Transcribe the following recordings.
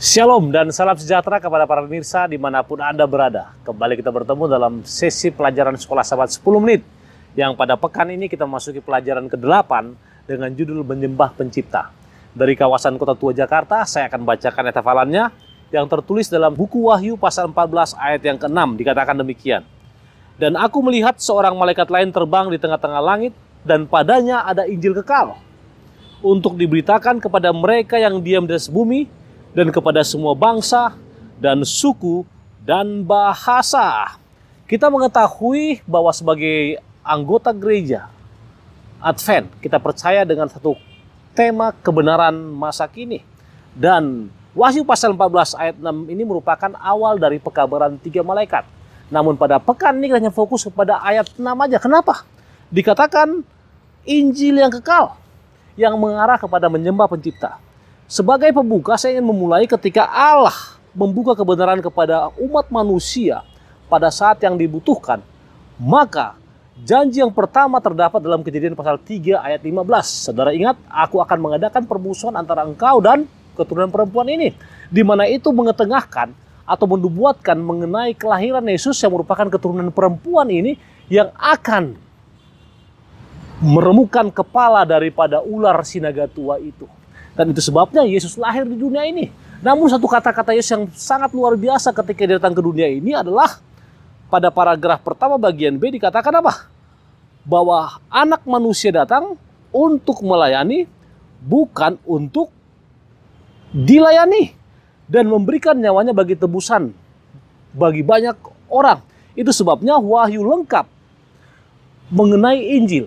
Shalom dan salam sejahtera kepada para pemirsa dimanapun Anda berada. Kembali kita bertemu dalam sesi pelajaran sekolah sahabat 10 menit. Yang pada pekan ini kita memasuki pelajaran ke-8 dengan judul Menyembah Pencipta. Dari kawasan kota tua Jakarta, saya akan bacakan etafalannya yang tertulis dalam buku Wahyu pasal 14 ayat yang ke-6 dikatakan demikian. Dan aku melihat seorang malaikat lain terbang di tengah-tengah langit dan padanya ada Injil kekal untuk diberitakan kepada mereka yang diam di bumi dan kepada semua bangsa dan suku dan bahasa. Kita mengetahui bahwa sebagai anggota gereja Advent, kita percaya dengan satu tema kebenaran masa kini. Dan Wahyu pasal 14 ayat 6 ini merupakan awal dari pekabaran tiga malaikat. Namun pada pekan ini kita hanya fokus kepada ayat 6 aja. Kenapa? Dikatakan Injil yang kekal yang mengarah kepada menyembah pencipta. Sebagai pembuka, saya ingin memulai ketika Allah membuka kebenaran kepada umat manusia pada saat yang dibutuhkan. Maka janji yang pertama terdapat dalam kejadian pasal 3 ayat 15. Saudara ingat, aku akan mengadakan permusuhan antara engkau dan keturunan perempuan ini. Di mana itu mengetengahkan atau mendubuatkan mengenai kelahiran Yesus yang merupakan keturunan perempuan ini yang akan meremukan kepala daripada ular sinaga tua itu. Dan itu sebabnya Yesus lahir di dunia ini. Namun satu kata-kata Yesus yang sangat luar biasa ketika dia datang ke dunia ini adalah pada paragraf pertama bagian B dikatakan apa? Bahwa anak manusia datang untuk melayani bukan untuk dilayani dan memberikan nyawanya bagi tebusan bagi banyak orang. Itu sebabnya wahyu lengkap mengenai Injil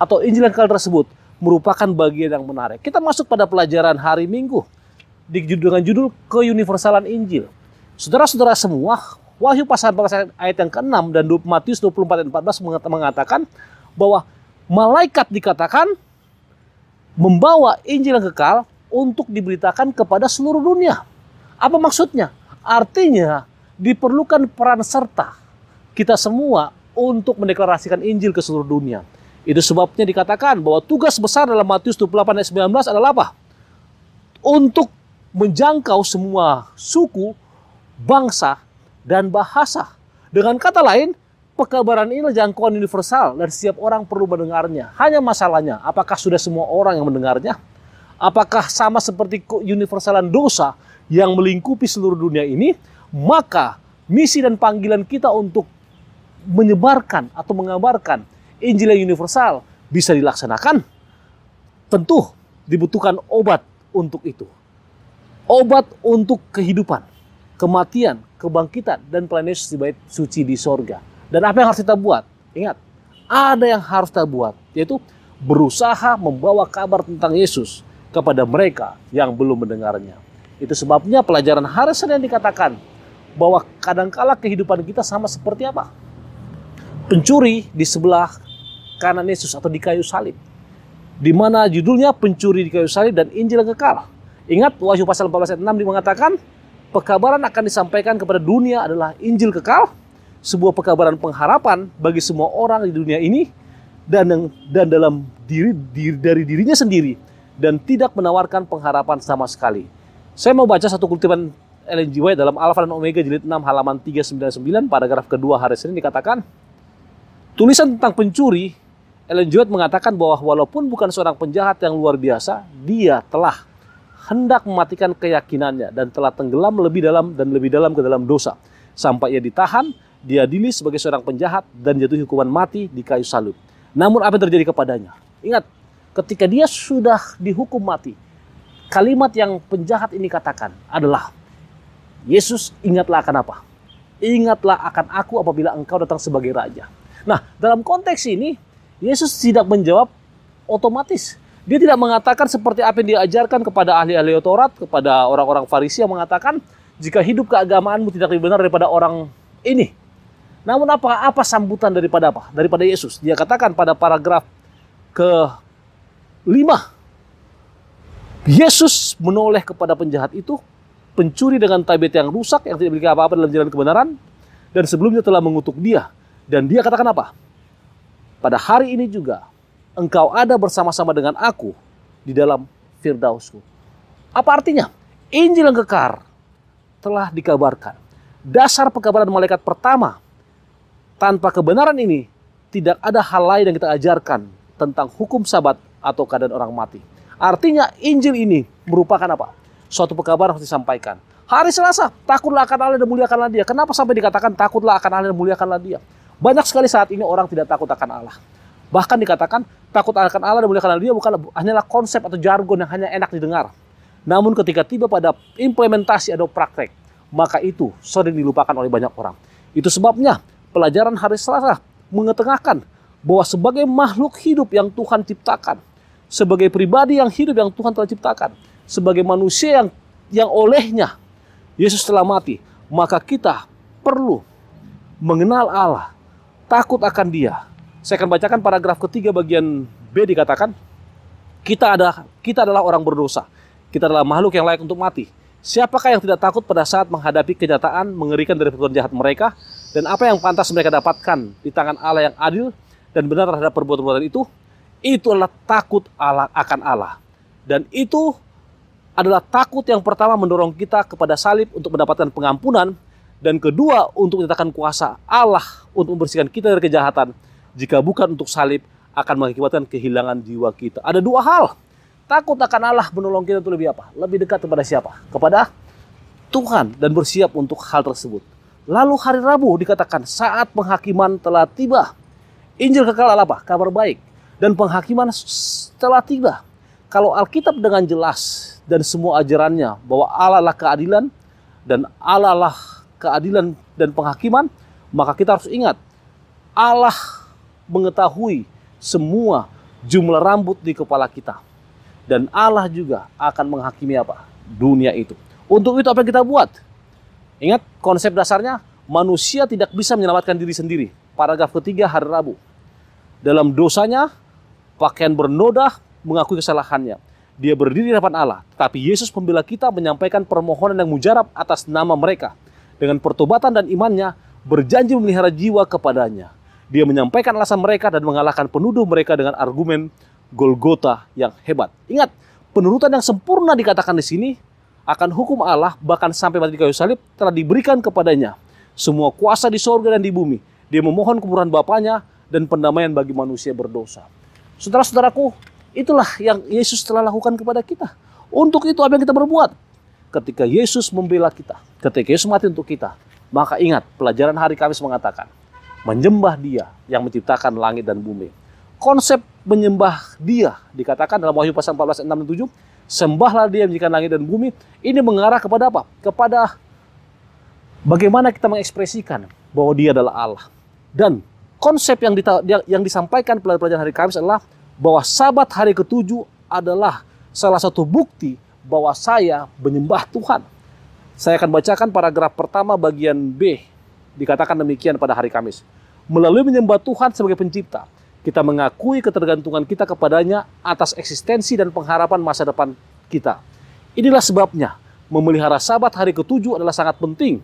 atau Injil yang kalian tersebut merupakan bagian yang menarik. Kita masuk pada pelajaran hari Minggu dengan judul Keuniversalan Injil. Saudara-saudara semua, Wahyu pasal ayat yang ke-6 dan Matius 24 dan 14 mengatakan bahwa malaikat dikatakan membawa Injil yang kekal untuk diberitakan kepada seluruh dunia. Apa maksudnya? Artinya diperlukan peran serta kita semua untuk mendeklarasikan Injil ke seluruh dunia. Itu sebabnya dikatakan bahwa tugas besar dalam Matius 28 ayat 19 adalah apa? Untuk menjangkau semua suku, bangsa, dan bahasa. Dengan kata lain, pekabaran ini jangkauan universal dan setiap orang perlu mendengarnya. Hanya masalahnya, apakah sudah semua orang yang mendengarnya? Apakah sama seperti universalan dosa yang melingkupi seluruh dunia ini? Maka misi dan panggilan kita untuk menyebarkan atau mengabarkan Injil yang universal bisa dilaksanakan, tentu dibutuhkan obat untuk itu. Obat untuk kehidupan, kematian, kebangkitan, dan planet bait suci di sorga. Dan apa yang harus kita buat? Ingat, ada yang harus kita buat, yaitu berusaha membawa kabar tentang Yesus kepada mereka yang belum mendengarnya. Itu sebabnya pelajaran hari Senin dikatakan bahwa kadangkala kehidupan kita sama seperti apa? Pencuri di sebelah kanan Yesus atau di kayu salib. Di mana judulnya pencuri di kayu salib dan Injil kekal. Ingat Wahyu pasal 14 ayat 6 mengatakan pekabaran akan disampaikan kepada dunia adalah Injil kekal, sebuah pekabaran pengharapan bagi semua orang di dunia ini dan dan dalam diri, diri dari dirinya sendiri dan tidak menawarkan pengharapan sama sekali. Saya mau baca satu kutipan Ellen G. White dalam Alfa dan Omega jilid 6 halaman 399 paragraf kedua hari Senin dikatakan tulisan tentang pencuri Ellen White mengatakan bahwa walaupun bukan seorang penjahat yang luar biasa, dia telah hendak mematikan keyakinannya dan telah tenggelam lebih dalam dan lebih dalam ke dalam dosa. Sampai ia ditahan, diadili sebagai seorang penjahat dan jatuh hukuman mati di kayu salib. Namun apa yang terjadi kepadanya? Ingat, ketika dia sudah dihukum mati, kalimat yang penjahat ini katakan adalah, Yesus ingatlah akan apa? Ingatlah akan aku apabila engkau datang sebagai raja. Nah, dalam konteks ini, Yesus tidak menjawab otomatis. Dia tidak mengatakan seperti apa yang diajarkan kepada ahli-ahli Taurat, kepada orang-orang Farisi yang mengatakan, jika hidup keagamaanmu tidak lebih benar daripada orang ini. Namun apa apa sambutan daripada apa? Daripada Yesus. Dia katakan pada paragraf ke 5. Yesus menoleh kepada penjahat itu, pencuri dengan tabiat yang rusak, yang tidak memiliki apa-apa dalam jalan kebenaran, dan sebelumnya telah mengutuk dia. Dan dia katakan apa? Pada hari ini juga engkau ada bersama-sama dengan aku di dalam firdausku. Apa artinya? Injil yang kekar telah dikabarkan. Dasar pekabaran malaikat pertama tanpa kebenaran ini tidak ada hal lain yang kita ajarkan tentang hukum sabat atau keadaan orang mati. Artinya Injil ini merupakan apa? Suatu pekabaran harus disampaikan. Hari Selasa, takutlah akan Allah dan muliakanlah dia. Kenapa sampai dikatakan takutlah akan Allah dan muliakanlah dia? Banyak sekali saat ini orang tidak takut akan Allah. Bahkan dikatakan takut akan Allah dan muliakan dia bukan hanyalah konsep atau jargon yang hanya enak didengar. Namun ketika tiba pada implementasi atau praktek, maka itu sering dilupakan oleh banyak orang. Itu sebabnya pelajaran hari Selasa mengetengahkan bahwa sebagai makhluk hidup yang Tuhan ciptakan, sebagai pribadi yang hidup yang Tuhan telah ciptakan, sebagai manusia yang yang olehnya Yesus telah mati, maka kita perlu mengenal Allah takut akan dia. Saya akan bacakan paragraf ketiga bagian B dikatakan, kita adalah kita adalah orang berdosa. Kita adalah makhluk yang layak untuk mati. Siapakah yang tidak takut pada saat menghadapi kenyataan mengerikan dari perbuatan jahat mereka dan apa yang pantas mereka dapatkan di tangan Allah yang adil dan benar terhadap perbuatan-perbuatan itu? Itu adalah takut Allah akan Allah. Dan itu adalah takut yang pertama mendorong kita kepada salib untuk mendapatkan pengampunan dan kedua untuk menyatakan kuasa Allah untuk membersihkan kita dari kejahatan jika bukan untuk salib akan mengakibatkan kehilangan jiwa kita. Ada dua hal. Takut akan Allah menolong kita itu lebih apa? Lebih dekat kepada siapa? Kepada Tuhan dan bersiap untuk hal tersebut. Lalu hari Rabu dikatakan saat penghakiman telah tiba. Injil kekal apa? Kabar baik. Dan penghakiman telah tiba. Kalau Alkitab dengan jelas dan semua ajarannya bahwa Allah lah keadilan dan Allah lah keadilan dan penghakiman, maka kita harus ingat Allah mengetahui semua jumlah rambut di kepala kita. Dan Allah juga akan menghakimi apa? Dunia itu. Untuk itu apa yang kita buat? Ingat konsep dasarnya, manusia tidak bisa menyelamatkan diri sendiri. Paragraf ketiga hari Rabu. Dalam dosanya, pakaian bernoda mengakui kesalahannya. Dia berdiri di hadapan Allah, Tapi Yesus pembela kita menyampaikan permohonan yang mujarab atas nama mereka dengan pertobatan dan imannya berjanji memelihara jiwa kepadanya. Dia menyampaikan alasan mereka dan mengalahkan penuduh mereka dengan argumen Golgota yang hebat. Ingat, penurutan yang sempurna dikatakan di sini akan hukum Allah bahkan sampai mati di kayu salib telah diberikan kepadanya. Semua kuasa di sorga dan di bumi. Dia memohon kemurahan Bapaknya dan pendamaian bagi manusia berdosa. Saudara-saudaraku, itulah yang Yesus telah lakukan kepada kita. Untuk itu apa yang kita berbuat? ketika Yesus membela kita, ketika Yesus mati untuk kita, maka ingat pelajaran hari Kamis mengatakan, menyembah dia yang menciptakan langit dan bumi. Konsep menyembah dia dikatakan dalam Wahyu pasal 14 6 7, sembahlah dia yang menciptakan langit dan bumi. Ini mengarah kepada apa? Kepada bagaimana kita mengekspresikan bahwa dia adalah Allah. Dan konsep yang, yang disampaikan pelajaran hari Kamis adalah bahwa sabat hari ketujuh adalah salah satu bukti bahwa saya menyembah Tuhan. Saya akan bacakan paragraf pertama bagian B. Dikatakan demikian pada hari Kamis. Melalui menyembah Tuhan sebagai pencipta, kita mengakui ketergantungan kita kepadanya atas eksistensi dan pengharapan masa depan kita. Inilah sebabnya memelihara sabat hari ketujuh adalah sangat penting.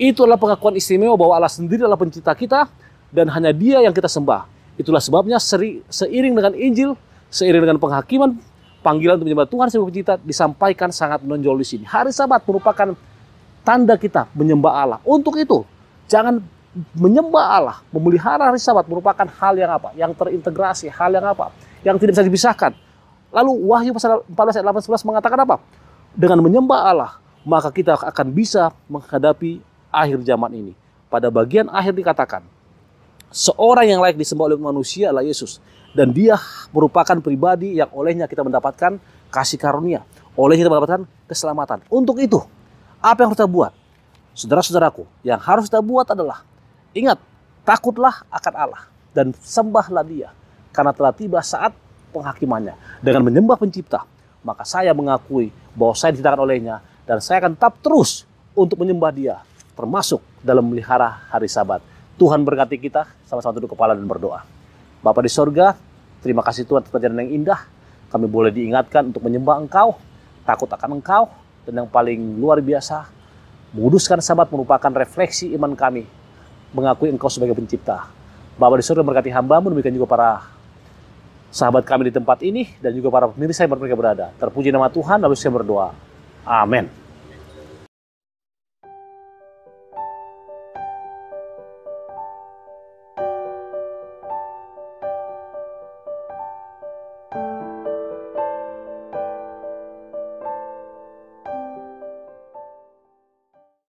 Itu adalah pengakuan istimewa bahwa Allah sendiri adalah pencipta kita dan hanya dia yang kita sembah. Itulah sebabnya seri, seiring dengan Injil, seiring dengan penghakiman panggilan untuk menyembah Tuhan sebagai pencipta disampaikan sangat menonjol di sini. Hari Sabat merupakan tanda kita menyembah Allah. Untuk itu, jangan menyembah Allah, memelihara hari Sabat merupakan hal yang apa? Yang terintegrasi, hal yang apa? Yang tidak bisa dipisahkan. Lalu Wahyu pasal 14 ayat 8 mengatakan apa? Dengan menyembah Allah, maka kita akan bisa menghadapi akhir zaman ini. Pada bagian akhir dikatakan, seorang yang layak disembah oleh manusia adalah Yesus. Dan dia merupakan pribadi yang olehnya kita mendapatkan kasih karunia. olehnya kita mendapatkan keselamatan. Untuk itu, apa yang harus kita buat? Saudara-saudaraku, yang harus kita buat adalah, ingat, takutlah akan Allah dan sembahlah dia. Karena telah tiba saat penghakimannya. Dengan menyembah pencipta, maka saya mengakui bahwa saya diciptakan olehnya dan saya akan tetap terus untuk menyembah dia, termasuk dalam melihara hari sabat. Tuhan berkati kita, sama-sama duduk kepala dan berdoa. Bapak di sorga, terima kasih Tuhan atas pelajaran yang indah. Kami boleh diingatkan untuk menyembah Engkau, takut akan Engkau, dan yang paling luar biasa, menguduskan sahabat merupakan refleksi iman kami, mengakui Engkau sebagai pencipta. Bapak di sorga berkati hambamu, demikian juga para sahabat kami di tempat ini, dan juga para pemirsa yang mereka berada. Terpuji nama Tuhan, lalu saya berdoa. Amin.